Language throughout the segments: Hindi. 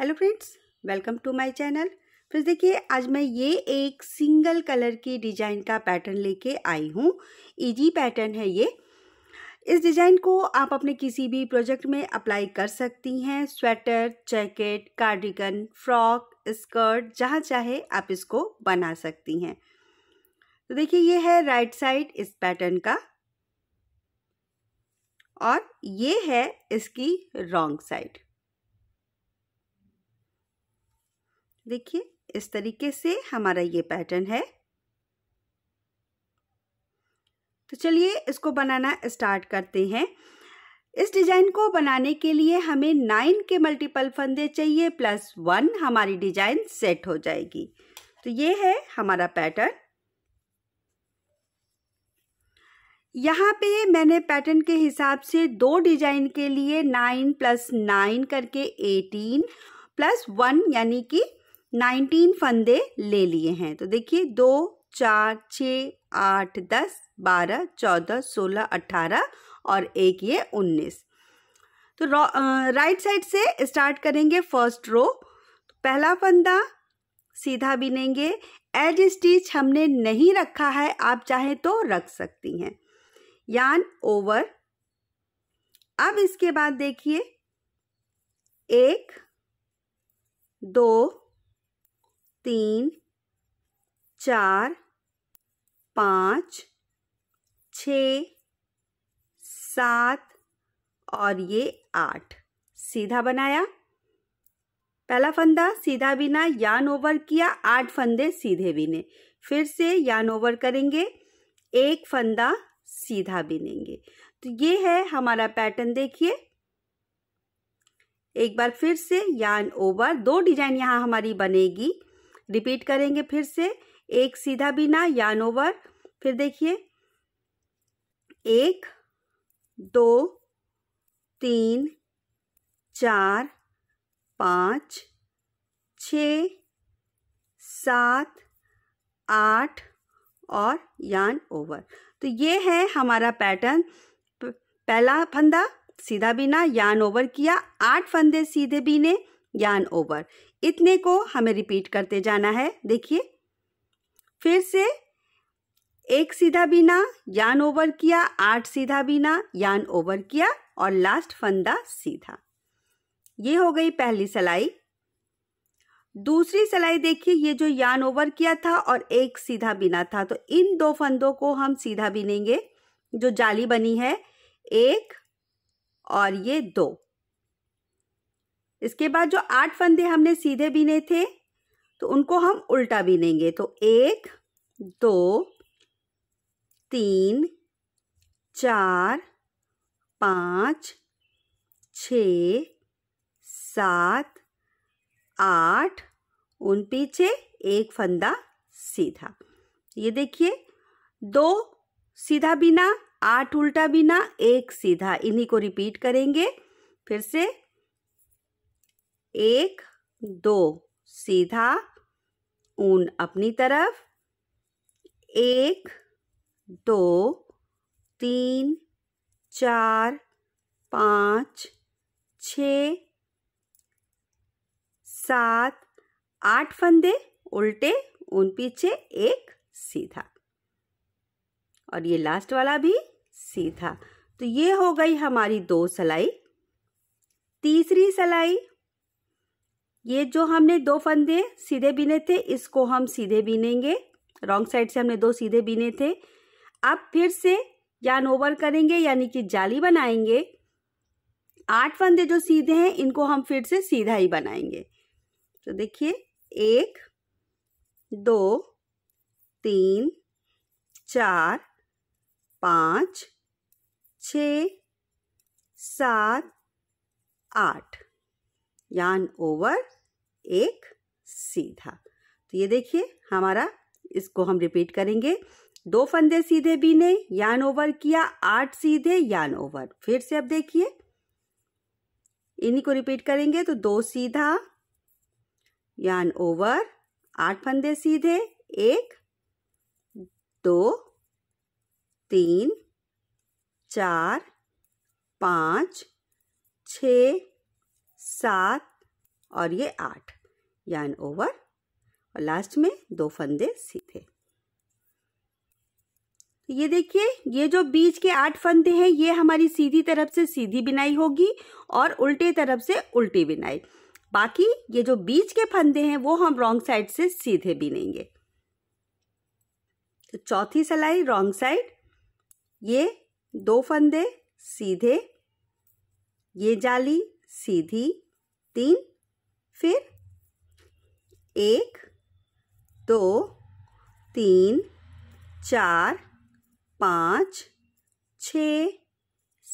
hello friends welcome to my channel friends देखिए आज मैं ये एक सिंगल कलर की डिजाइन का पैटर्न लेके आई हूँ इजी पैटर्न है ये इस डिज़ाइन को आप अपने किसी भी प्रोजेक्ट में अप्लाई कर सकती हैं sweater jacket cardigan frock skirt जहाँ चाहे आप इसको बना सकती हैं तो देखिए ये है राइट साइड इस पैटर्न का और ये है इसकी रॉन्ग साइड देखिए इस तरीके से हमारा ये पैटर्न है तो चलिए इसको बनाना स्टार्ट करते हैं इस डिजाइन को बनाने के लिए हमें नाइन के मल्टीपल फंदे चाहिए प्लस वन हमारी डिजाइन सेट हो जाएगी तो ये है हमारा पैटर्न यहाँ पे मैंने पैटर्न के हिसाब से दो डिजाइन के लिए नाइन प्लस नाइन करके एटीन प्लस वन यानी कि नाइनटीन फंदे ले लिए हैं तो देखिए दो चार छ आठ दस बारह चौदह सोलह अट्ठारह और एक ये उन्नीस तो राइट साइड से स्टार्ट करेंगे फर्स्ट रो तो पहला फंदा सीधा बिनेंगे एज स्टिच हमने नहीं रखा है आप चाहे तो रख सकती हैं यान ओवर अब इसके बाद देखिए एक दो तीन चार पाँच छ सात और ये आठ सीधा बनाया पहला फंदा सीधा बिना यान ओवर किया आठ फंदे सीधे बिने फिर से यान ओवर करेंगे एक फंदा सीधा बिनेंगे तो ये है हमारा पैटर्न देखिए एक बार फिर से यान ओवर दो डिजाइन यहाँ हमारी बनेगी रिपीट करेंगे फिर से एक सीधा बिना यान ओवर फिर देखिए एक दो तीन चार पाँच छ सात आठ और यान ओवर तो ये है हमारा पैटर्न पहला फंदा सीधा बिना यान ओवर किया आठ फंदे सीधे बीने यान ओवर इतने को हमें रिपीट करते जाना है देखिए फिर से एक सीधा बिना यान ओवर किया आठ सीधा बिना यान ओवर किया और लास्ट फंदा सीधा ये हो गई पहली सलाई दूसरी सलाई देखिए ये जो यान ओवर किया था और एक सीधा बिना था तो इन दो फंदों को हम सीधा बिनेंगे जो जाली बनी है एक और ये दो इसके बाद जो आठ फंदे हमने सीधे बीने थे तो उनको हम उल्टा बीनेंगे तो एक दो तीन चार पाँच छ सात आठ उन पीछे एक फंदा सीधा ये देखिए दो सीधा बिना आठ उल्टा बिना एक सीधा इन्हीं को रिपीट करेंगे फिर से एक दो सीधा ऊन अपनी तरफ एक दो तीन चार पाँच छ सात आठ फंदे उल्टे उन पीछे एक सीधा और ये लास्ट वाला भी सीधा तो ये हो गई हमारी दो सलाई तीसरी सलाई ये जो हमने दो फंदे सीधे बीने थे इसको हम सीधे बीनेंगे रॉन्ग साइड से हमने दो सीधे बीने थे अब फिर से यान ओवर करेंगे यानी कि जाली बनाएंगे आठ फंदे जो सीधे हैं इनको हम फिर से सीधा ही बनाएंगे तो देखिए एक दो तीन चार पाँच छ सात आठ यान ओवर एक सीधा तो ये देखिए हमारा इसको हम रिपीट करेंगे दो फंदे सीधे बीने यान ओवर किया आठ सीधे यान ओवर फिर से अब देखिए इन्हीं को रिपीट करेंगे तो दो सीधा यान ओवर आठ फंदे सीधे एक दो तीन चार पाँच छ सात और ये आठ यान ओवर और लास्ट में दो फंदे सीधे तो ये देखिए ये जो बीच के आठ फंदे हैं ये हमारी सीधी तरफ से सीधी बिनाई होगी और उल्टे तरफ से उल्टी बिनाई बाकी ये जो बीच के फंदे हैं वो हम रॉन्ग साइड से सीधे बिनेंगे तो चौथी सलाई रॉन्ग साइड ये दो फंदे सीधे ये जाली सीधी तीन फिर एक दो तीन चार पाँच छ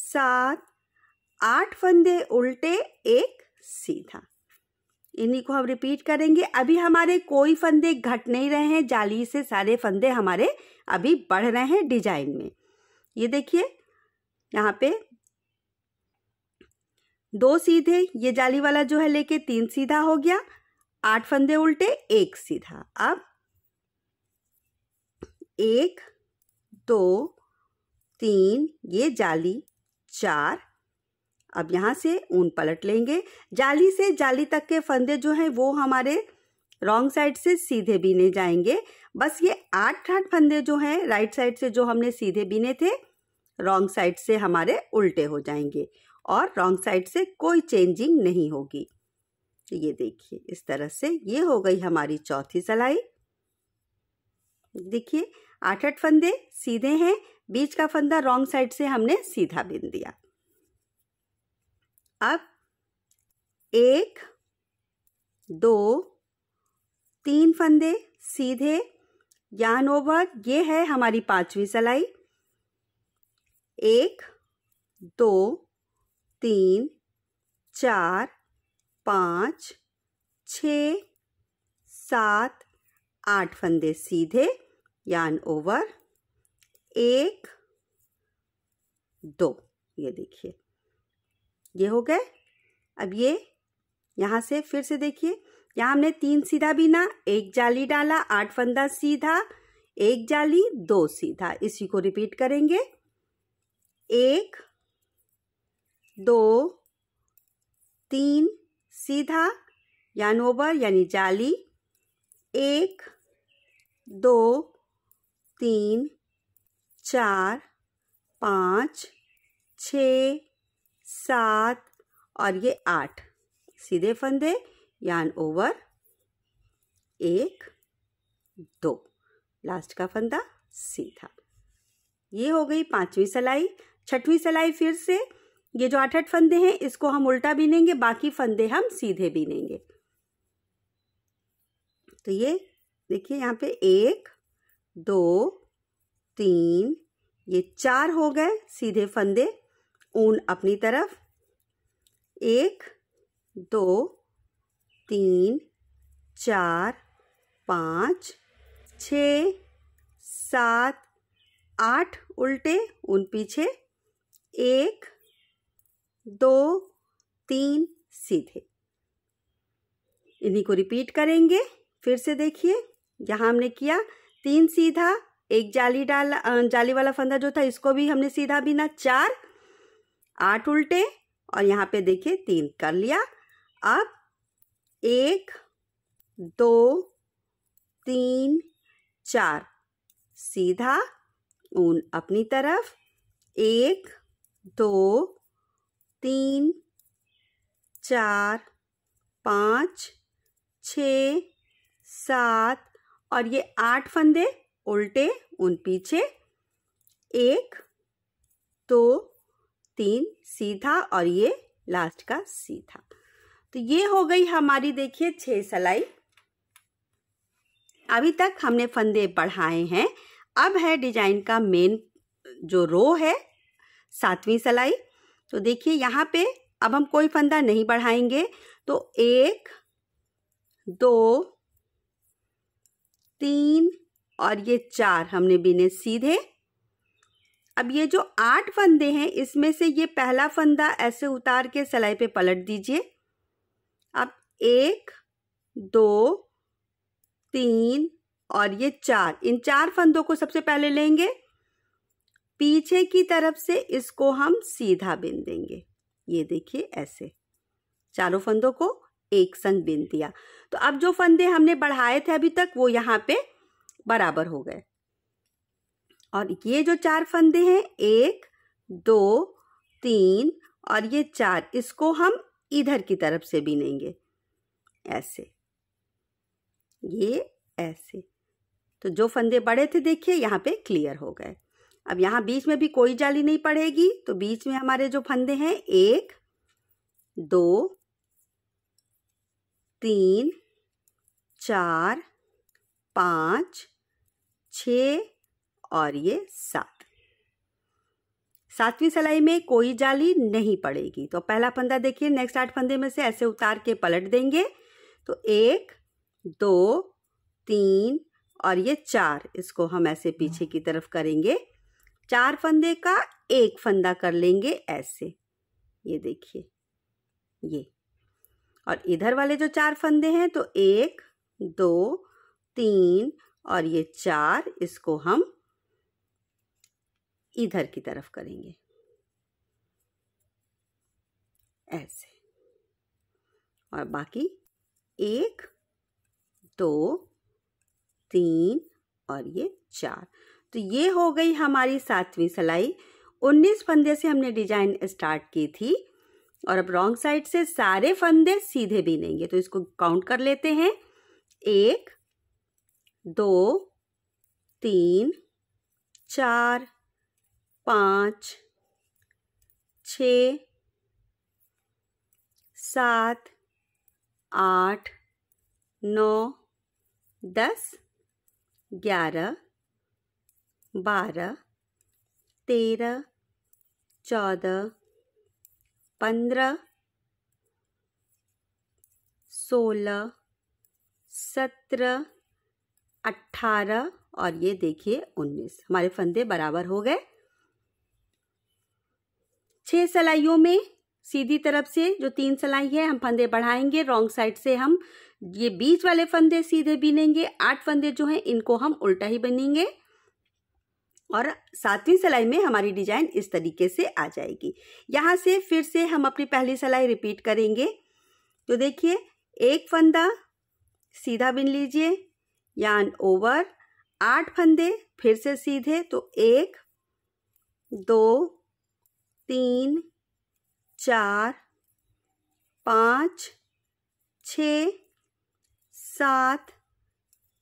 सात आठ फंदे उल्टे एक सीधा इन्हीं को हम रिपीट करेंगे अभी हमारे कोई फंदे घट नहीं रहे हैं जाली से सारे फंदे हमारे अभी बढ़ रहे हैं डिजाइन में ये देखिए यहाँ पे दो सीधे ये जाली वाला जो है लेके तीन सीधा हो गया आठ फंदे उल्टे एक सीधा अब एक दो तीन ये जाली चार अब यहाँ से ऊन पलट लेंगे जाली से जाली तक के फंदे जो हैं वो हमारे रॉन्ग साइड से सीधे बीने जाएंगे बस ये आठ आठ फंदे जो हैं राइट साइड से जो हमने सीधे बीने थे रॉन्ग साइड से हमारे उल्टे हो जाएंगे और रॉन्ग साइड से कोई चेंजिंग नहीं होगी तो ये देखिए इस तरह से ये हो गई हमारी चौथी सलाई देखिए आठ आठ फंदे सीधे हैं बीच का फंदा रॉन्ग साइड से हमने सीधा बिन दिया अब एक दो तीन फंदे सीधे यान ओवर ये है हमारी पांचवी सलाई एक दो तीन चार पाँच छ सात आठ फंदे सीधे यान ओवर एक दो ये देखिए ये हो गए अब ये यहाँ से फिर से देखिए यहाँ हमने तीन सीधा बिना एक जाली डाला आठ फंदा सीधा एक जाली दो सीधा इसी को रिपीट करेंगे एक दो तीन सीधा या नोबर यानी जाली एक दो तीन चार पाँच छ सात और ये आठ सीधे फंदे यान ओवर एक दो लास्ट का फंदा सीधा ये हो गई पांचवी सलाई छठवीं सलाई फिर से ये जो आठ आठ फंदे हैं इसको हम उल्टा बीनेंगे बाकी फंदे हम सीधे बीनेंगे तो ये देखिए यहाँ पे एक दो तीन ये चार हो गए सीधे फंदे ऊन अपनी तरफ एक दो तीन चार पाँच छ सात आठ उल्टे उन पीछे एक दो तीन सीधे इन्हीं को रिपीट करेंगे फिर से देखिए यहाँ हमने किया तीन सीधा एक जाली डाला जाली वाला फंदा जो था इसको भी हमने सीधा बिना चार आठ उल्टे और यहाँ पे देखिए तीन कर लिया अब एक दो तीन चार सीधा ऊन अपनी तरफ एक दो तीन चार पाँच छ सात और ये आठ फंदे उल्टे उन पीछे एक दो तीन सीधा और ये लास्ट का सीधा तो ये हो गई हमारी देखिए छह सलाई अभी तक हमने फंदे बढ़ाए हैं अब है डिजाइन का मेन जो रो है सातवीं सलाई तो देखिए यहाँ पे अब हम कोई फंदा नहीं बढ़ाएंगे तो एक दो तीन और ये चार हमने बिने सीधे अब ये जो आठ फंदे हैं इसमें से ये पहला फंदा ऐसे उतार के सिलाई पे पलट दीजिए अब एक दो तीन और ये चार इन चार फंदों को सबसे पहले लेंगे पीछे की तरफ से इसको हम सीधा बिन देंगे ये देखिए ऐसे चारों फंदों को एक संग बिन दिया तो अब जो फंदे हमने बढ़ाए थे अभी तक वो यहाँ पे बराबर हो गए और ये जो चार फंदे हैं एक दो तीन और ये चार इसको हम इधर की तरफ से बीनेंगे ऐसे ये ऐसे तो जो फंदे बड़े थे देखिए यहाँ पे क्लियर हो गए अब यहाँ बीच में भी कोई जाली नहीं पड़ेगी तो बीच में हमारे जो फंदे हैं एक दो तीन चार पाँच छ और ये सात सातवीं सिलाई में कोई जाली नहीं पड़ेगी तो पहला फंदा देखिए नेक्स्ट आठ फंदे में से ऐसे उतार के पलट देंगे तो एक दो तीन और ये चार इसको हम ऐसे पीछे की तरफ करेंगे चार फंदे का एक फंदा कर लेंगे ऐसे ये देखिए ये और इधर वाले जो चार फंदे हैं तो एक दो तीन और ये चार इसको हम इधर की तरफ करेंगे ऐसे और बाकी एक दो तीन और ये चार तो ये हो गई हमारी सातवीं सिलाई उन्नीस फंदे से हमने डिजाइन स्टार्ट की थी और अब रॉन्ग साइड से सारे फंदे सीधे बीनेंगे तो इसको काउंट कर लेते हैं एक दो तीन चार पाँच छ सात आठ नौ दस ग्यारह बारह तेरह चौदह पंद्रह सोलह सत्रह अट्ठारह और ये देखिए उन्नीस हमारे फंदे बराबर हो गए छह सलाइयों में सीधी तरफ से जो तीन सलाई है हम फंदे बढ़ाएंगे रॉन्ग साइड से हम ये बीच वाले फंदे सीधे बीनेंगे आठ फंदे जो हैं इनको हम उल्टा ही बनेंगे और सातवीं सिलाई में हमारी डिजाइन इस तरीके से आ जाएगी यहाँ से फिर से हम अपनी पहली सिलाई रिपीट करेंगे तो देखिए एक फंदा सीधा बिन लीजिए यान ओवर आठ फंदे फिर से सीधे तो एक दो तीन चार पाँच छ सात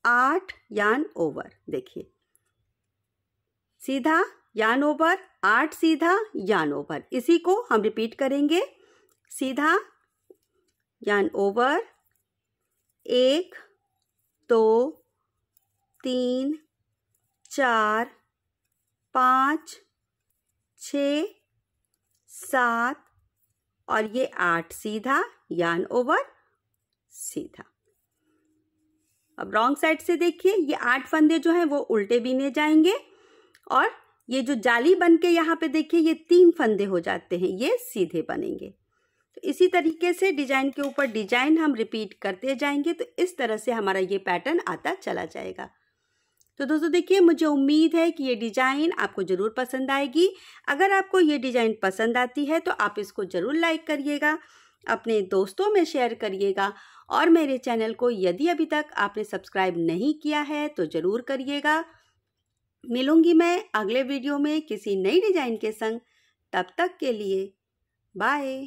आठ यान ओवर देखिए सीधा यान ओवर आठ सीधा यान ओवर इसी को हम रिपीट करेंगे सीधा यान ओवर एक दो तीन चार पाँच छ सात और ये आठ सीधा यान ओवर सीधा अब रॉन्ग साइड से देखिए ये आठ फंदे जो हैं वो उल्टे बीने जाएंगे और ये जो जाली बन के यहाँ पे देखिए ये तीन फंदे हो जाते हैं ये सीधे बनेंगे तो इसी तरीके से डिजाइन के ऊपर डिजाइन हम रिपीट करते जाएंगे तो इस तरह से हमारा ये पैटर्न आता चला जाएगा तो दोस्तों देखिए मुझे उम्मीद है कि ये डिज़ाइन आपको ज़रूर पसंद आएगी अगर आपको ये डिज़ाइन पसंद आती है तो आप इसको ज़रूर लाइक करिएगा अपने दोस्तों में शेयर करिएगा और मेरे चैनल को यदि अभी तक आपने सब्सक्राइब नहीं किया है तो ज़रूर करिएगा मिलूंगी मैं अगले वीडियो में किसी नई डिजाइन के संग तब तक के लिए बाय